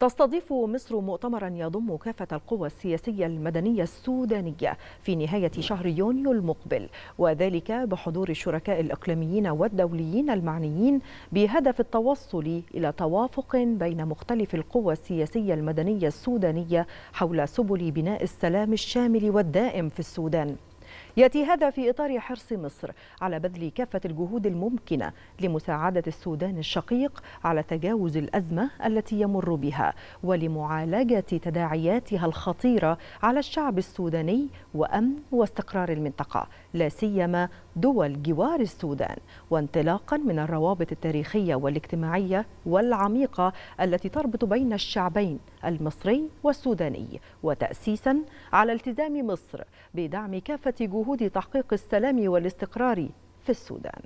تستضيف مصر مؤتمرا يضم كافة القوى السياسية المدنية السودانية في نهاية شهر يونيو المقبل وذلك بحضور الشركاء الإقليميين والدوليين المعنيين بهدف التوصل إلى توافق بين مختلف القوى السياسية المدنية السودانية حول سبل بناء السلام الشامل والدائم في السودان يأتي هذا في إطار حرص مصر على بذل كافة الجهود الممكنة لمساعدة السودان الشقيق على تجاوز الأزمة التي يمر بها ولمعالجة تداعياتها الخطيرة على الشعب السوداني وأمن واستقرار المنطقة لا سيما دول جوار السودان وانطلاقا من الروابط التاريخية والاجتماعية والعميقة التي تربط بين الشعبين المصري والسوداني وتأسيسا على التزام مصر بدعم كافة جهود تحقيق السلام والاستقرار في السودان